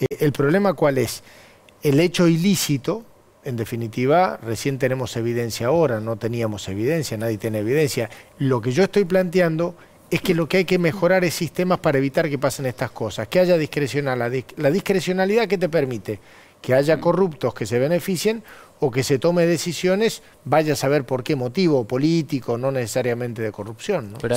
Eh, ¿El problema cuál es? El hecho ilícito, en definitiva, recién tenemos evidencia ahora, no teníamos evidencia, nadie tiene evidencia. Lo que yo estoy planteando es que lo que hay que mejorar es sistemas para evitar que pasen estas cosas, que haya discrecionalidad. La discrecionalidad que te permite que haya mm. corruptos que se beneficien o que se tome decisiones, vaya a saber por qué motivo político, no necesariamente de corrupción. ¿no?